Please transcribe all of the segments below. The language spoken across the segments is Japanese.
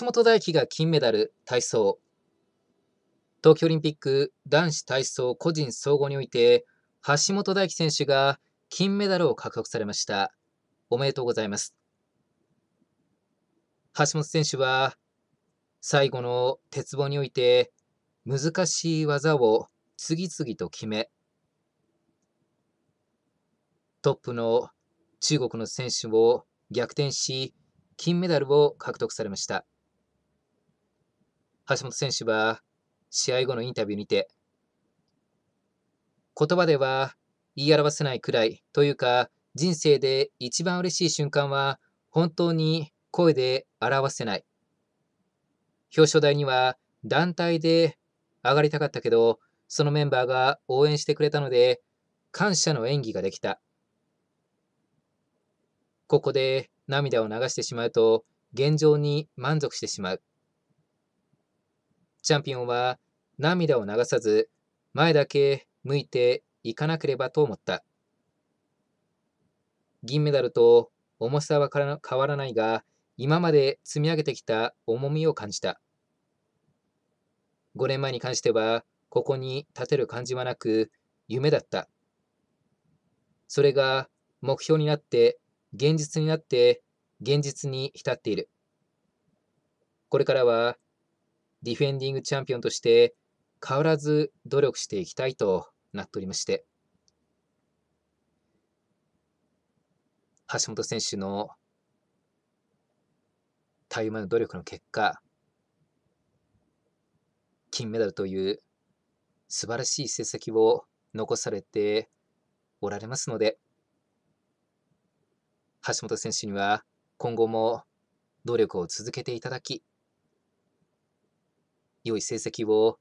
橋本大輝が金メダル体操東京オリンピック男子体操個人総合において橋本大輝選手が金メダルを獲得されましたおめでとうございます橋本選手は最後の鉄棒において難しい技を次々と決めトップの中国の選手を逆転し金メダルを獲得されました。橋本選手は試合後のインタビューにて言葉では言い表せないくらいというか人生で一番嬉しい瞬間は本当に声で表せない表彰台には団体で上がりたかったけどそのメンバーが応援してくれたので感謝の演技ができたここで涙を流してしまうと現状に満足してしまうチャンピオンは涙を流さず前だけ向いていかなければと思った。銀メダルと重さは変わらないが、今まで積み上げてきた重みを感じた。5年前に関しては、ここに立てる感じはなく、夢だった。それが目標になって、現実になって、現実に浸っている。これからはディフェンディングチャンピオンとして変わらず努力していきたいとなっておりまして、橋本選手の対馬まの努力の結果、金メダルという素晴らしい成績を残されておられますので、橋本選手には今後も努力を続けていただき、良い成績を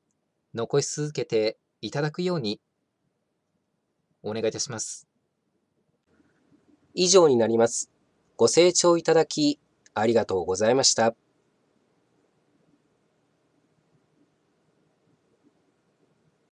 残し続けていただくようにお願いいたします。以上になります。ご清聴いただきありがとうございました。